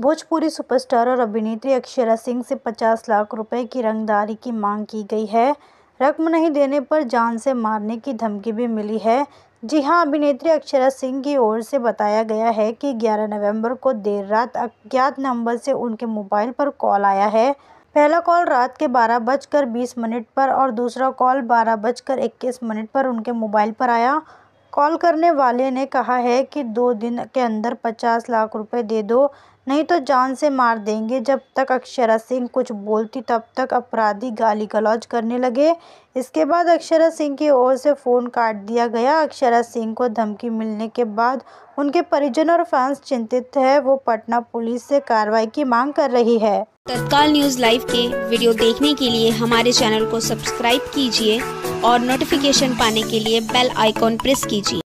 Bhojpuri superstar और अभिनेत्री अक्षरा सिंह से 50 लाख रुपए की रंगदारी की मांग की गई है रकम नहीं देने पर जान से मारने की धमकी भी मिली है जी हां अभिनेत्री अक्षरा सिंह की ओर से बताया गया है कि 11 नवंबर को देर रात अज्ञात नंबर से उनके मोबाइल पर कॉल आया है पहला कॉल रात के बारह बजकर बीस मिनट पर और दूसरा कॉल बारह बजकर इक्कीस मिनट पर उनके मोबाइल पर आया कॉल करने वाले ने कहा है कि दो दिन के अंदर पचास लाख रुपए दे दो नहीं तो जान से मार देंगे जब तक अक्षरा सिंह कुछ बोलती तब तक अपराधी गाली गलौज करने लगे इसके बाद अक्षरा सिंह की ओर से फ़ोन काट दिया गया अक्षरा सिंह को धमकी मिलने के बाद उनके परिजन और फैंस चिंतित है वो पटना पुलिस से कार्रवाई की मांग कर रही है तत्काल न्यूज लाइव के वीडियो देखने के लिए हमारे चैनल को सब्सक्राइब कीजिए और नोटिफिकेशन पाने के लिए बेल आइकॉन प्रेस कीजिए